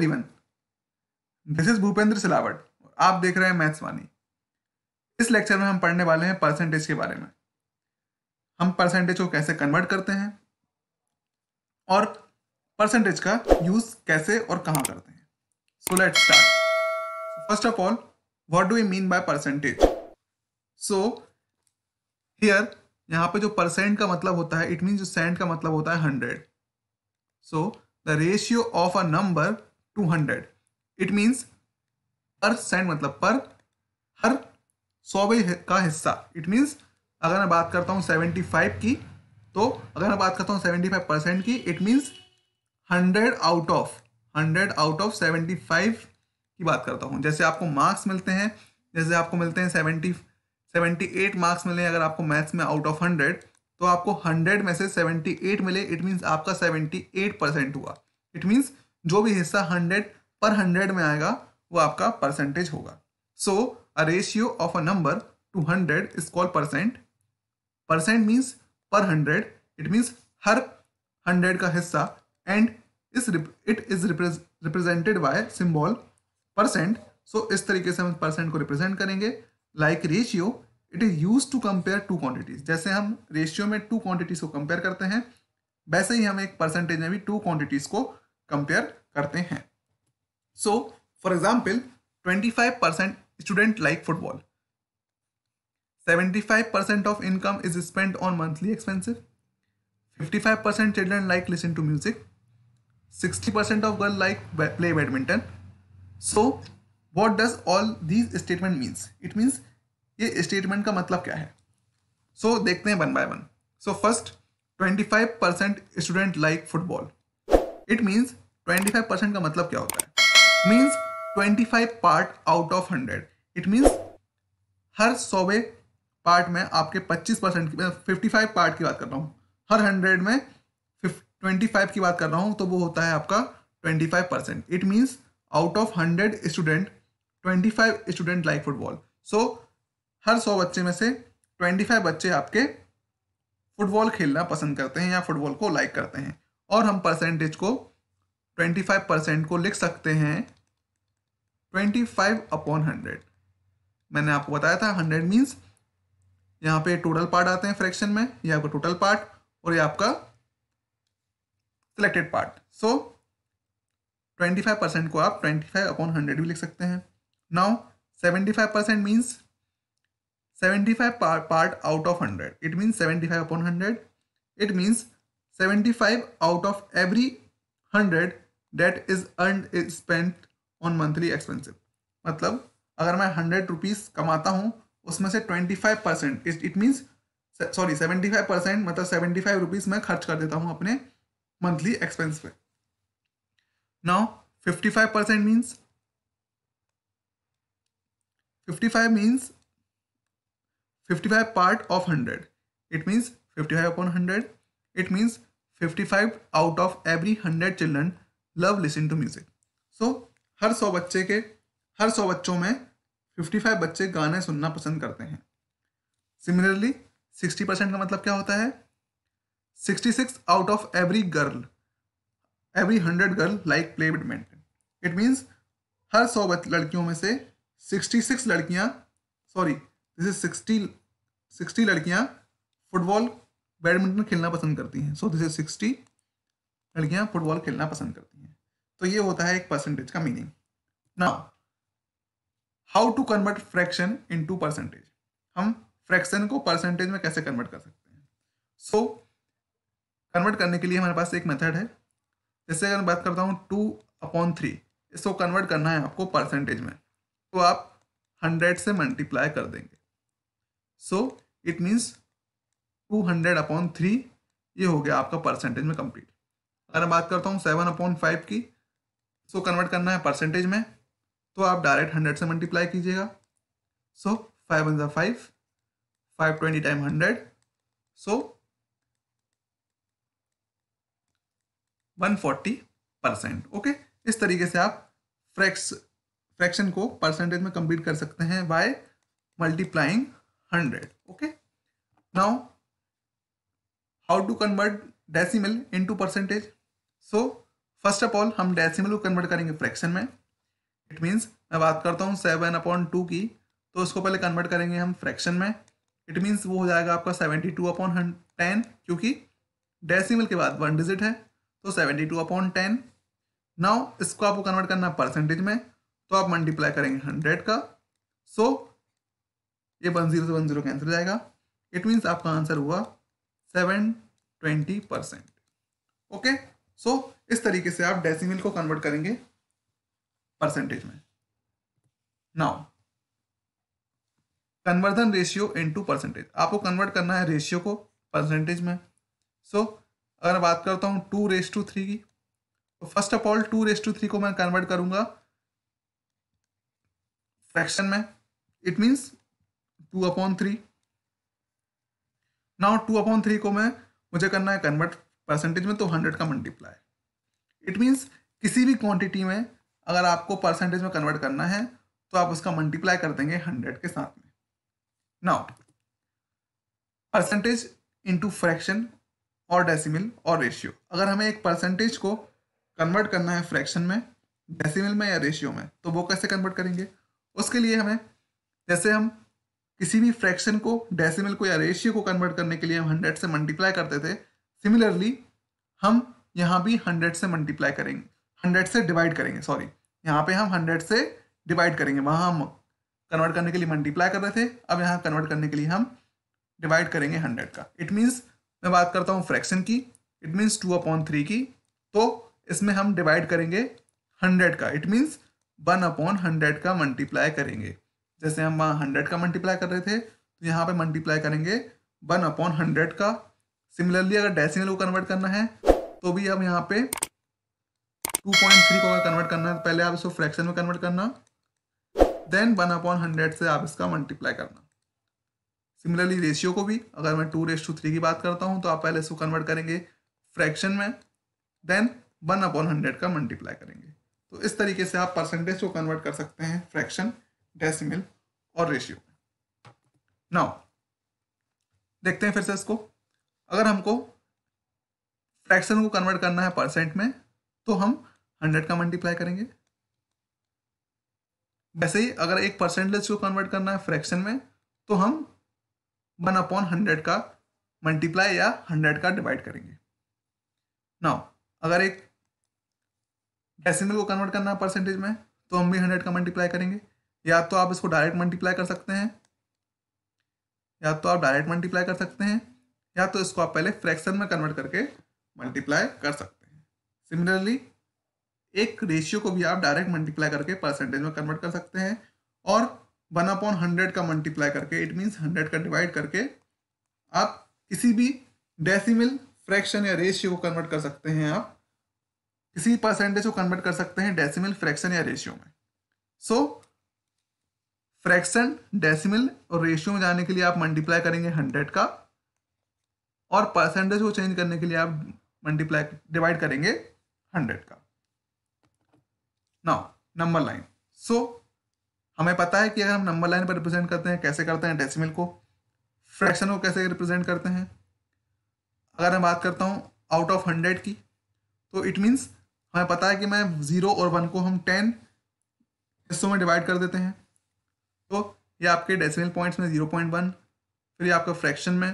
Everyone this is Bhupendra Silawat आप देख रहे हैं मैथ्स वाणी इस लेक्चर में हम पढ़ने वाले हैं परसेंटेज के बारे में हम परसेंटेज को कैसे कन्वर्ट करते हैं और परसेंटेज का यूज कैसे और कहां करते हैं so let start first of all what do you mean by percentage so here यहां पे जो परसेंट का मतलब होता है इट मीन जो सेंट का मतलब होता है hundred so the ratio of a number to hundred it means per cent मतलब पर हर सौवे का हिस्सा इट मीन्स अगर मैं बात करता हूँ सेवेंटी फाइव की तो अगर मैं बात करता हूँ फाइव परसेंट की it means hundred out of hundred out of five की बात करता हूँ जैसे आपको मार्क्स मिलते हैं जैसे आपको मिलते हैं सेवेंटी सेवेंटी एट मार्क्स मिले अगर आपको मैथ्स में आउट ऑफ हंड्रेड तो आपको हंड्रेड में से सेवेंटी एट मिले इट मीन्स आपका सेवेंटी एट परसेंट हुआ इट मीन्स जो भी हिस्सा हंड्रेड पर हंड्रेड में आएगा वो आपका परसेंटेज होगा so a ratio of a number to hundred is call percent percent means per hundred it means हर हंड्रेड का हिस्सा and is it is represented by symbol percent so इस तरीके से हम परसेंट को रिप्रेजेंट करेंगे like ratio it is use to compare two quantities जैसे हम रेशियो में टू क्वांटिटीज को कंपेयर करते हैं वैसे ही हम एक परसेंटेज में भी टू क्वांटिटीज को कंपेयर करते हैं so for example twenty five percent student like football seventy five percent of income is spend on monthly expensive fifty five percent children like listen to music sixty percent of girl like play badminton so what does all these statement means it means ये statement का मतलब क्या है so so, देखते हैं one by one so first twenty five percent student like football it means 25 percent का मतलब क्या होता है means 25 part out of 100 it means हर सौवे पार्ट में आपके 25 परसेंट की फिफ्टी फाइव पार्ट की बात कर रहा हूँ हर हंड्रेड में ट्वेंटी फाइव की बात कर रहा हूँ तो वो होता है आपका twenty five percent it means out of hundred student twenty five student like football so हर सौ बच्चे में से ट्वेंटी फाइव बच्चे आपके फुटबॉल खेलना पसंद करते हैं या फुटबॉल को लाइक करते हैं और हम परसेंटेज को 25 परसेंट को लिख सकते हैं 25 अपॉन हंड्रेड मैंने आपको बताया था हंड्रेड मीन्स यहाँ पे टोटल पार्ट आते हैं फ्रैक्शन में ये आपका टोटल पार्ट और ये आपका सिलेक्टेड पार्ट सो 25 परसेंट को आप 25 अपॉन हंड्रेड भी लिख सकते हैं now 75 percent means 75 part out of 100 it means 75 upon hundred it means 75 out of every 100 that is earned is spent on monthly expensive मतलब अगर मैं हंड्रेड रुपीज कमाता हूँ उसमें से twenty five percent it means sorry seventy five percent मतलब seventy five rupees मैं खर्च कर देता हूँ अपने मंथली एक्सपेंस पे now fifty five percent means fifty five means fifty five part of hundred it means fifty five upon hundred it means 55 out of every 100 children love listen to music so हर 100 बच्चे के हर 100 बच्चों में 55 बच्चे गाने सुनना पसंद करते हैं सिमिलरली 60 परसेंट का मतलब क्या होता है 66 out of every girl every hundred girl like play badminton it means हर सौ लड़कियों में से 66 लड़कियां सॉरी दिस इज 60 60 लड़कियां फुटबॉल बैडमिंटन खेलना पसंद करती हैं सो दिस इज सिक्सटी लड़कियाँ फुटबॉल खेलना पसंद करती हैं तो ये होता है एक परसेंटेज का meaning now how to convert fraction into percentage हम फ्रैक्शन को परसेंटेज में कैसे कन्वर्ट कर सकते हैं सो so, कन्वर्ट करने के लिए हमारे पास एक मेथड है जैसे अगर मैं बात करता हूँ टू अपॉन थ्री इसको कन्वर्ट करना है आपको परसेंटेज में तो आप हंड्रेड से मल्टीप्लाई कर देंगे so it means two hundred upon three ये हो गया आपका परसेंटेज में कंप्लीट अगर मैं बात करता हूँ सेवन अपॉन फाइव की सो so कन्वर्ट करना है परसेंटेज में तो आप डायरेक्ट हंड्रेड से मल्टीप्लाई कीजिएगा so five one five five twenty time hundred so one forty percent okay इस तरीके से आप फ्रैक्स फ्रैक्शन को परसेंटेज में कंप्लीट कर सकते हैं by multiplying hundred okay now how to convert decimal into percentage so first of all हम डेसिमल को कन्वर्ट करेंगे फ्रैक्शन में इट मीन्स मैं बात करता हूँ सेवन अपॉन टू की तो उसको पहले कन्वर्ट करेंगे हम फ्रैक्शन में इट मीन्स वो हो जाएगा आपका सेवेंटी टू अपॉन टेन क्योंकि डेसिमल के बाद वन डिजिट है तो seventy two upon ten now इसको आपको कन्वर्ट करना है परसेंटेज में तो आप मल्टीप्लाई करेंगे हंड्रेड का सो so, ये वन जीरो से वन जीरो कैंसिल जाएगा इट मीन्स आपका आंसर हुआ seven twenty percent okay so इस तरीके से आप डेसिमिल को कन्वर्ट करेंगे परसेंटेज में now conversion ratio into percentage आपको कन्वर्ट करना है रेशियो को परसेंटेज में सो so, अगर बात करता हूं टू रेस टू थ्री की तो first of all two race two three को मैं कन्वर्ट करूंगा फ्रैक्शन में it means two upon three now two upon three को मैं मुझे करना है कन्वर्ट परसेंटेज में तो हंड्रेड का मल्टीप्लाई इट मीन्स किसी भी क्वांटिटी में अगर आपको परसेंटेज में कन्वर्ट करना है तो आप उसका मल्टीप्लाई कर देंगे हंड्रेड के साथ में नाउ परसेंटेज इंटू फ्रैक्शन और डेसिमल और रेशियो अगर हमें एक परसेंटेज को कन्वर्ट करना है फ्रैक्शन में डेसिमल में या रेशियो में तो वो कैसे कन्वर्ट करेंगे उसके लिए हमें जैसे हम किसी भी फ्रैक्शन को डेसिमल को या रेशियो को कन्वर्ट करने के लिए हम हंड्रेड से मल्टीप्लाई करते थे सिमिलरली हम यहाँ भी हंड्रेड से मल्टीप्लाई करेंगे हंड्रेड से डिवाइड करेंगे सॉरी यहाँ पे हम हंड्रेड से डिवाइड करेंगे वहाँ हम कन्वर्ट करने के लिए मल्टीप्लाई कर रहे थे अब यहाँ कन्वर्ट करने के लिए हम डिवाइड करेंगे हंड्रेड का इट मीन्स मैं बात करता हूँ फ्रैक्शन की it means two upon three की तो इसमें हम डिवाइड करेंगे हंड्रेड का it means one upon hundred का मल्टीप्लाई करेंगे जैसे हम वहाँ हंड्रेड का मल्टीप्लाई कर रहे थे तो यहाँ पे मल्टीप्लाई करेंगे वन अपॉन हंड्रेड का सिमिलरली अगर डेसिमल को कन्वर्ट करना है तो भी अब यहाँ पे टू पॉइंट थ्री को अगर कन्वर्ट करना है तो पहले आप इसको फ्रैक्शन में कन्वर्ट करना देन वन अपॉन हंड्रेड से आप इसका मल्टीप्लाई करना सिमिलरली रेशियो को भी अगर मैं टू रेस टू थ्री की बात करता हूँ तो आप पहले इसको कन्वर्ट करेंगे फ्रैक्शन में देन वन अपॉन हंड्रेड का मल्टीप्लाई करेंगे तो इस तरीके से आप परसेंटेज को कन्वर्ट कर सकते हैं फ्रैक्शन डेसिमल और रेशियो नाउ देखते हैं फिर से इसको अगर हमको फ्रैक्शन को कन्वर्ट करना है परसेंट में तो हम हंड्रेड का मल्टीप्लाई करेंगे वैसे ही अगर एक परसेंटेज को कन्वर्ट करना है फ्रैक्शन में तो हम वन अपॉन हंड्रेड का मल्टीप्लाई या हंड्रेड का डिवाइड करेंगे नाउ अगर एक डेसिमल को कन्वर्ट करना है परसेंटेज में तो हम भी हंड्रेड का मल्टीप्लाई करेंगे या तो आप इसको डायरेक्ट मल्टीप्लाई कर सकते हैं या तो आप डायरेक्ट मल्टीप्लाई कर सकते हैं या तो इसको आप पहले फ्रैक्शन में कन्वर्ट करके मल्टीप्लाई कर सकते हैं सिमिलरली एक रेशियो को भी आप डायरेक्ट मल्टीप्लाई करके परसेंटेज में कन्वर्ट कर सकते हैं और वन अपॉन हंड्रेड का मल्टीप्लाई करके इट मीन्स हंड्रेड का डिवाइड करके आप किसी भी डेसिमल फ्रैक्शन या रेशियो को कन्वर्ट कर सकते हैं आप किसी परसेंटेज को कन्वर्ट कर सकते हैं डेसिमल फ्रैक्शन या रेशियो में सो so, फ्रैक्शन डेसिमल और रेशियो में जाने के लिए आप मल्टीप्लाई करेंगे हंड्रेड का और परसेंटेज को चेंज करने के लिए आप मल्टीप्लाई डिवाइड करेंगे हंड्रेड का नाउ नंबर लाइन सो हमें पता है कि अगर हम नंबर लाइन पर रिप्रेजेंट करते हैं कैसे करते हैं डेसिमल को फ्रैक्शन को कैसे रिप्रेजेंट करते हैं अगर मैं बात करता हूँ आउट ऑफ हंड्रेड की तो इट मीन्स हमें पता है कि मैं ज़ीरो और वन को हम टेन हिस्सों में डिवाइड कर देते हैं तो ये आपके डेसिमल पॉइंट्स में जीरो पॉइंट वन फिर ये आपका फ्रैक्शन में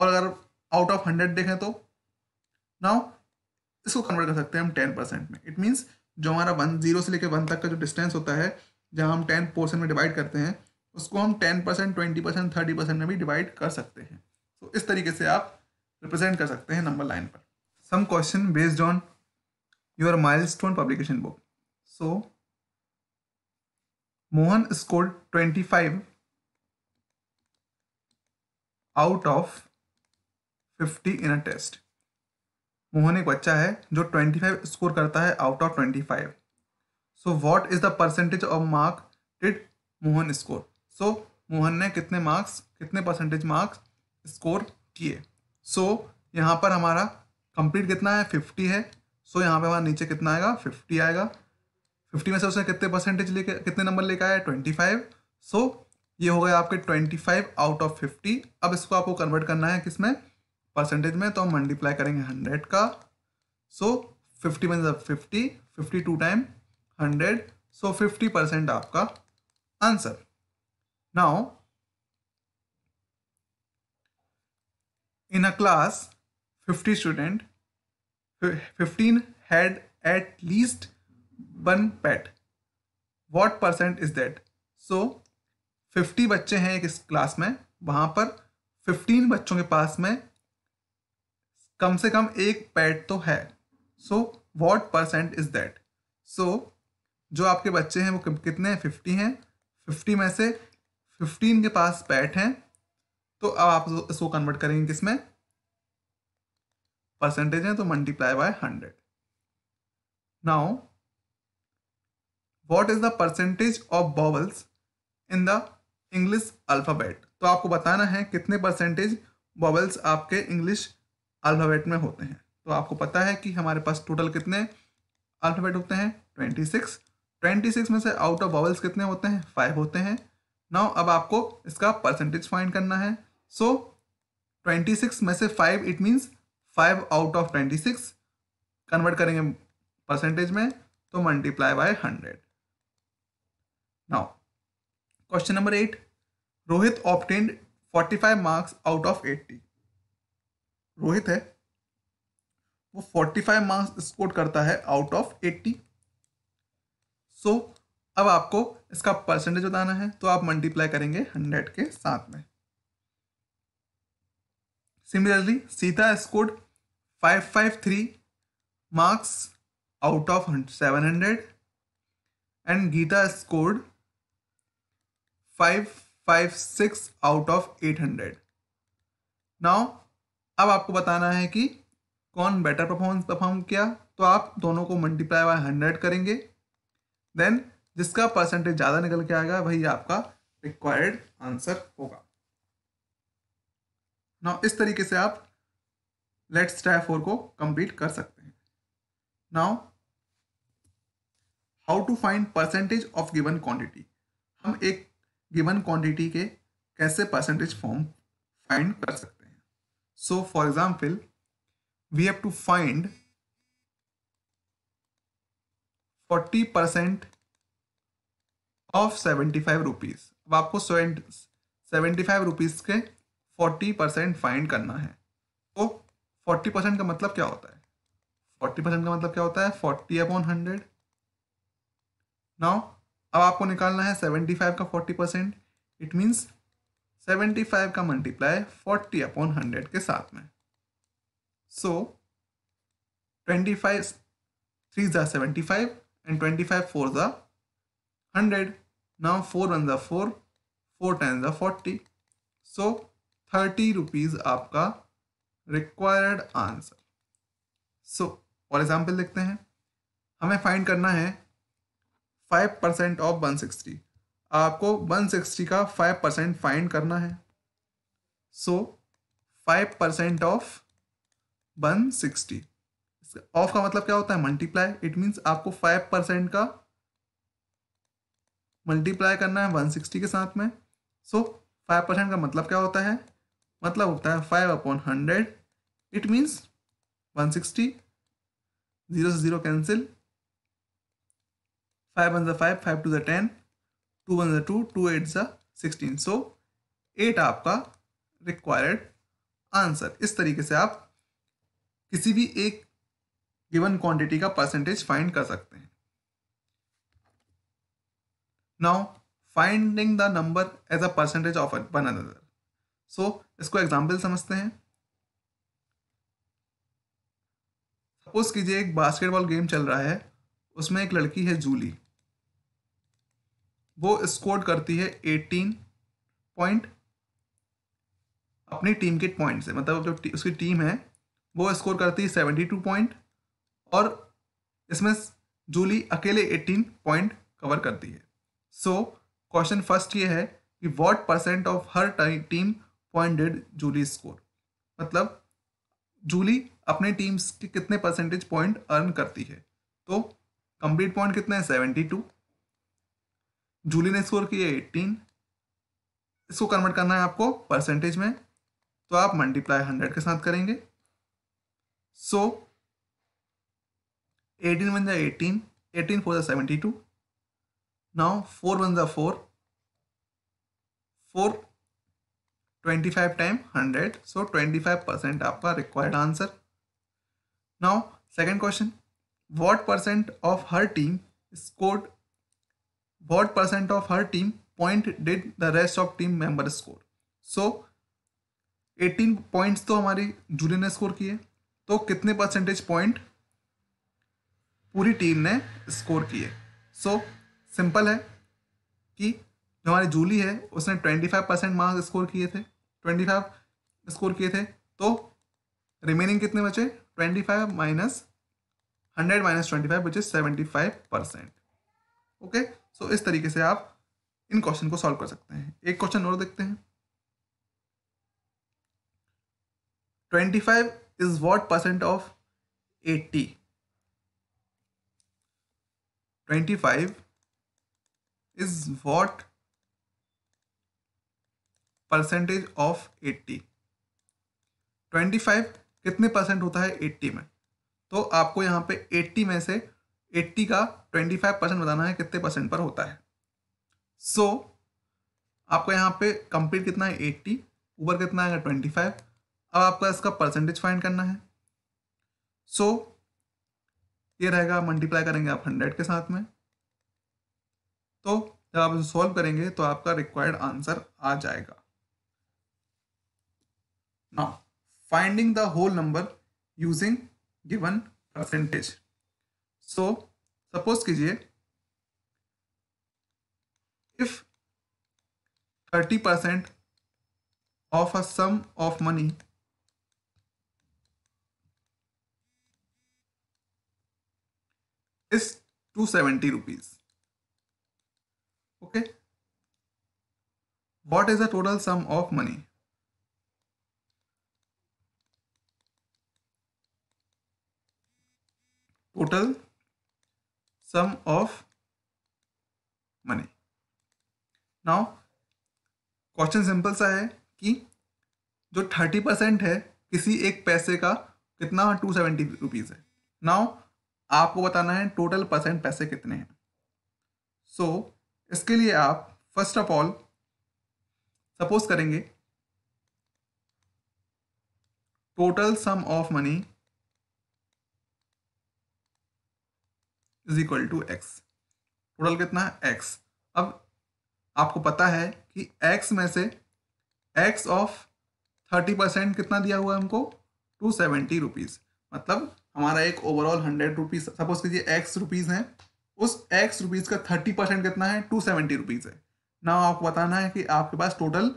और अगर आउट ऑफ हंड्रेड देखें तो नाउ इसको कन्वर्ट कर सकते हैं हम टेन परसेंट में इट मीन्स जो हमारा वन जीरो से लेकर वन तक का जो डिस्टेंस होता है जहाँ हम टेन पोर्सन में डिवाइड करते हैं उसको हम ten percent twenty percent thirty percent में भी डिवाइड कर सकते हैं तो so, इस तरीके से आप रिप्रेजेंट कर सकते हैं नंबर लाइन पर some question based on your Milestone publication book so Mohan scored 25 out of 50 in a test. Mohan एक बच्चा है जो 25 स्कोर करता है out of 25. So what is the percentage of mark did Mohan score so Mohan ने कितने marks कितने percentage marks score किए सो so, यहाँ पर हमारा कंप्लीट कितना है 50 है सो so, यहाँ पे हमारा नीचे कितना आएगा 50 आएगा फिफ्टी में से उसने कितने परसेंटेज लेके कितने नंबर लेके आया ट्वेंटी फाइव सो ये हो गया आपके twenty five out of fifty अब इसको आपको कन्वर्ट करना है किसमें परसेंटेज में तो हम मल्टीप्लाई करेंगे हंड्रेड का सो फिफ्टी में fifty fifty two time hundred so fifty percent आपका answer now in a class fifty student fifteen had at least one pet what percent is that so fifty बच्चे हैं एक इस class में वहां पर फिफ्टीन बच्चों के पास में कम से कम एक पैट तो है so what percent is that so जो आपके बच्चे हैं वो कितने हैं फिफ्टी हैं फिफ्टी में से फिफ्टीन के पास पैट हैं तो अब आप इसको कन्वर्ट करेंगे किस में परसेंटेज है तो multiply by hundred now what is the percentage of vowels in the English alphabet तो आपको बताना है कितने परसेंटेज बॉवल्स आपके इंग्लिश अल्फ़ाबेट में होते हैं तो आपको पता है कि हमारे पास टोटल कितने अल्फ़ाबेट होते हैं ट्वेंटी सिक्स ट्वेंटी सिक्स में से आउट ऑफ बॉवल्स कितने होते हैं फाइव होते हैं नाउ अब आपको इसका परसेंटेज फाइंड करना है सो ट्वेंटी सिक्स में से five it means five out of twenty six convert करेंगे परसेंटेज में तो multiply by hundred Now, question number 8. Rohit obtained 45 marks out of 80. Rohit है वो 45 मार्क्स स्कोर करता है आउट ऑफ 80 सो so, अब आपको इसका परसेंटेज बताना है तो आप मल्टीप्लाई करेंगे 100 के साथ में similarly Sita scored 553 marks of seven 700 and Gita scored 556 out of 800 now अब आपको बताना है कि कौन बेटर परफॉर्मेंस परफॉर्म किया तो आप दोनों को मल्टीप्लाई बाय हंड्रेड करेंगे देन जिसका परसेंटेज ज़्यादा निकल के आएगा वही आपका रिक्वायर्ड आंसर होगा नाउ इस तरीके से आप लेट्स स्टार फोर को कंप्लीट कर सकते हैं now how to find percentage of given quantity हम एक गिवन क्वांटिटी के कैसे परसेंटेज फॉर्म फाइंड कर सकते हैं so for example we have to find forty percent of seventy five rupees अब आपको सेवेंटी फाइव रुपीज़ के फोर्टी परसेंट फाइंड करना है तो फोर्टी परसेंट का मतलब क्या होता है फोर्टी परसेंट का मतलब क्या होता है फोर्टी अपॉन हंड्रेड नाउ अब आपको निकालना है सेवेंटी फाइव का forty percent it means seventy five का मल्टीप्लाई फोर्टी अपॉन हंड्रेड के साथ में सो ट्वेंटी फाइव थ्री ज़ा seventy five and twenty five four ज़ा हंड्रेड नाउ फोर वन ज़ा फोर फोर टेन ज़ा फोर्टी सो थर्टी रुपीज़ आपका required answer so for example देखते हैं हमें फाइंड करना है five percent of one sixty आपको वन सिक्सटी का फाइव परसेंट फाइंड करना है so five percent of one sixty of का मतलब क्या होता है मल्टीप्लाई इट मीन्स आपको फाइव परसेंट का मल्टीप्लाई करना है वन सिक्सटी के साथ में सो फाइव परसेंट का मतलब क्या होता है मतलब होता है five upon hundred it means one sixty zero से zero cancel 5 ones are 5 5 to the 10 2 ones are 2 2 eights are 16 so 8 आपका रिक्वायर्ड आंसर इस तरीके से आप किसी भी एक गिवन quantity का परसेंटेज फाइंड कर सकते हैं now finding the number as a percentage of one another. So इसको एग्जाम्पल समझते हैं सपोज कीजिए एक बास्केटबॉल गेम चल रहा है उसमें एक लड़की है जूली वो स्कोर करती है एटीन पॉइंट अपनी टीम के पॉइंट से मतलब जो टी, उसकी टीम है वो स्कोर करती है सेवेंटी टू पॉइंट और इसमें जूली अकेले एटीन पॉइंट कवर करती है सो क्वेश्चन फर्स्ट ये है कि what percent of her team point did Julie score मतलब जूली अपने टीम्स के कितने परसेंटेज पॉइंट अर्न करती है तो कंप्लीट पॉइंट कितने हैं सेवेंटी टू जूली ने स्कोर किया एट्टीन इसको कन्वर्ट करना है आपको परसेंटेज में तो आप मल्टीप्लाई हंड्रेड के साथ करेंगे सो एटीन वन जा एटीन एटीन फोर ज़ा seventy two now four one ज़ा four four twenty five time hundred so twenty five percent आपका required answer now second question what percent of her team scored what percent of her team point did the rest of team member score so 18 points तो हमारी जूली ने score किए तो कितने percentage point पूरी team ने score किए so simple है कि जो हमारी जूली है उसने 25 परसेंट मार्क्स स्कोर किए थे 25 स्कोर किए थे तो रिमेनिंग कितने बचे 25 माइनस हंड्रेड माइनस ट्वेंटी बचे seventy five percent okay so इस तरीके से आप इन क्वेश्चन को सॉल्व कर सकते हैं एक क्वेश्चन और देखते हैं twenty five is what percent of eighty twenty five is what percentage of eighty twenty five कितने परसेंट होता है एट्टी में तो आपको यहां पे एट्टी में से एट्टी का ट्वेंटी फाइव परसेंट बताना है कितने परसेंट पर होता है सो so, आपका यहाँ पे कंप्लीट कितना है एट्टी ऊपर कितना है ट्वेंटी फाइव अब आपका इसका परसेंटेज फाइंड करना है सो so, ये रहेगा मल्टीप्लाई करेंगे आप हंड्रेड के साथ में तो जब आप इसे सॉल्व करेंगे तो आपका रिक्वायर्ड आंसर आ जाएगा now finding the whole number using given percentage so suppose कीजिए if thirty percent of a sum of money is two seventy rupees okay what is a total sum of money total sum of money. नाउ question simple सा है कि जो thirty percent है किसी एक पैसे का कितना टू सेवेंटी रुपीज़ है नाउ आपको बताना है टोटल परसेंट पैसे कितने हैं सो so, इसके लिए आप फर्स्ट ऑफ ऑल सपोज करेंगे total sum of money is equal to x total कितना है एक्स अब आपको पता है कि एक्स में से एक्स ऑफ थर्टी परसेंट कितना दिया हुआ है हमको टू सेवेंटी रुपीज़ मतलब हमारा एक ओवरऑल हंड्रेड रुपीज़ सपोज कीजिए एक्स रुपीज़ है उस एक्स रुपीज़ का थर्टी परसेंट कितना है टू सेवेंटी रुपीज़ है ना आपको बताना है कि आपके पास टोटल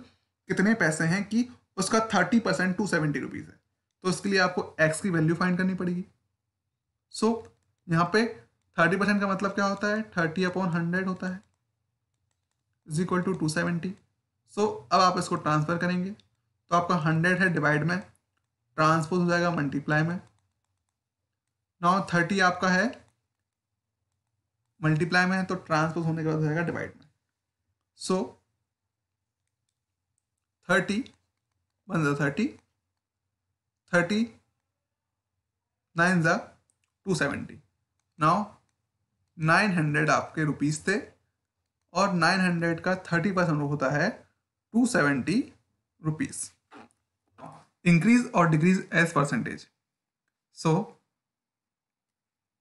कितने पैसे हैं कि उसका thirty percent two seventy rupees है तो उसके लिए आपको एक्स की वैल्यू फाइंड करनी पड़ेगी सो so, यहाँ पे थर्टी परसेंट का मतलब क्या होता है थर्टी अपॉन हंड्रेड होता है is equal to two seventy so अब आप इसको ट्रांसफ़र करेंगे तो आपका हंड्रेड है डिवाइड में ट्रांसपोज हो जाएगा मल्टीप्लाई में नाउ थर्टी आपका है मल्टीप्लाई में है तो ट्रांसपोज होने के बाद हो जाएगा डिवाइड में सो थर्टी वन जो थर्टी थर्टी नाइन जो two seventy now nine hundred आपके रुपीज़ थे और नाइन हंड्रेड का थर्टी परसेंट होता है टू सेवेंटी रुपीज़ इंक्रीज और डिक्रीज एज परसेंटेज सो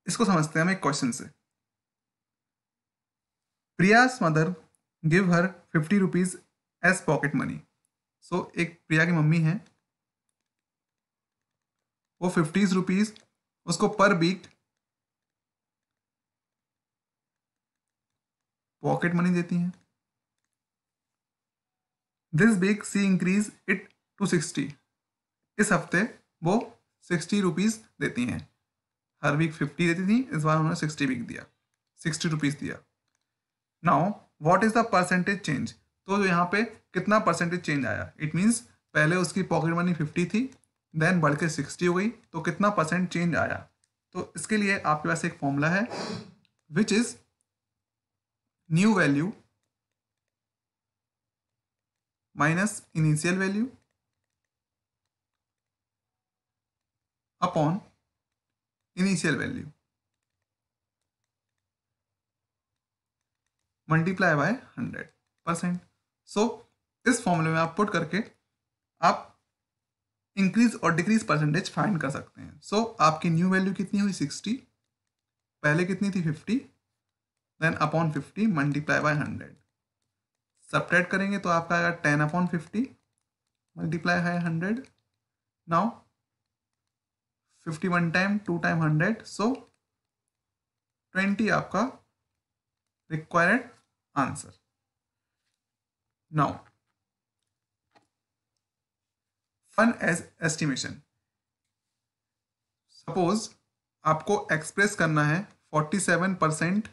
इसको समझते हैं हम एक क्वेश्चन से Priya's mother give her fifty rupees as pocket money so एक प्रिया की मम्मी है वो फिफ्टीज रुपीज़ उसको पर वीक पॉकेट मनी देती हैं this week she increase it to sixty इस हफ्ते वो सिक्सटी रुपीज़ देती हैं हर वीक फिफ्टी देती थी इस बार उन्होंने सिक्सटी वीक दिया सिक्सटी रुपीज़ दिया now what is the percentage change तो यहाँ पे कितना परसेंटेज चेंज आया इट मीन्स पहले उसकी पॉकेट मनी फिफ्टी थी देन बढ़ के सिक्सटी हो गई तो कितना परसेंट चेंज आया तो इसके लिए आपके पास एक फॉर्मूला है which is new value minus initial value upon initial value multiply by hundred percent so इस फॉर्मूले में आप पुट करके आप इंक्रीज और डिक्रीज परसेंटेज फाइंड कर सकते हैं सो so, आपकी न्यू वैल्यू कितनी हुई सिक्सटी पहले कितनी थी fifty then upon fifty multiply by hundred separate करेंगे तो आपका आएगा टेन अपॉन फिफ्टी मल्टीप्लाई है hundred now fifty one time two time hundred so twenty आपका required answer now fun as estimation suppose आपको एक्सप्रेस करना है फोर्टी सेवन परसेंट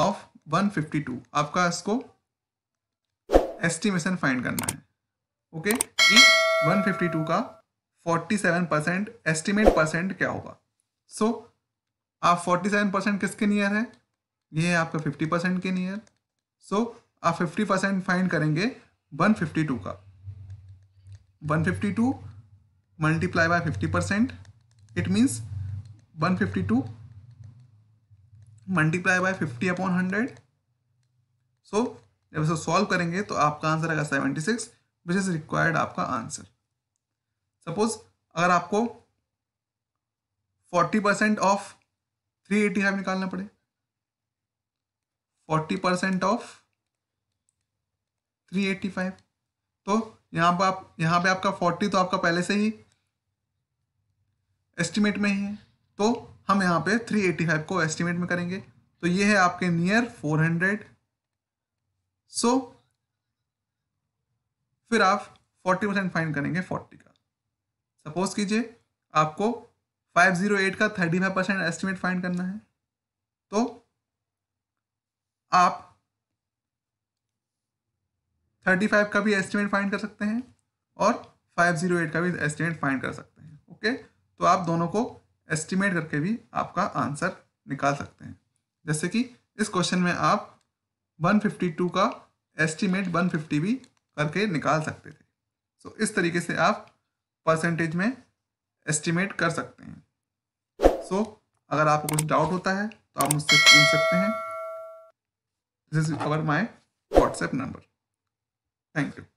ऑफ 152 आपका इसको एस्टिमेशन फाइंड करना है ओके इफ 152 का 47 परसेंट एस्टिमेट परसेंट क्या होगा सो so, आप 47 परसेंट किसके नियर है ये है आपका 50 परसेंट के नियर सो so, आप 50 परसेंट फाइंड करेंगे 152 का 152 multiply by fifty percent it means 152 multiply by fifty upon hundred so जब इसे सॉल्व करेंगे तो आपका आंसर आएगा 76 सिक्स विच इज रिक्वायर्ड आपका आंसर सपोज अगर आपको 40 परसेंट ऑफ 385 फाइव निकालना पड़े forty percent of three five तो यहाँ पर आप यहाँ पे आपका फोर्टी तो आपका पहले से ही एस्टिमेट में ही है तो हम यहाँ पे 385 को एस्टिमेट में करेंगे तो ये है आपके नियर 400 सो फिर आप 40 परसेंट फाइन करेंगे 40 का सपोज कीजिए आपको 508 का 35 परसेंट एस्टिमेट फाइन करना है तो आप 35 का भी एस्टिमेट फाइंड कर सकते हैं और 508 का भी एस्टिमेट फाइन कर सकते हैं ओके तो आप दोनों को एस्टिमेट करके भी आपका आंसर निकाल सकते हैं जैसे कि इस क्वेश्चन में आप 152 का एस्टिमेट 150 भी करके निकाल सकते थे सो so, इस तरीके से आप परसेंटेज में एस्टिमेट कर सकते हैं सो so, अगर आपको कुछ डाउट होता है तो आप मुझसे पूछ सकते हैं this is our my WhatsApp number thank you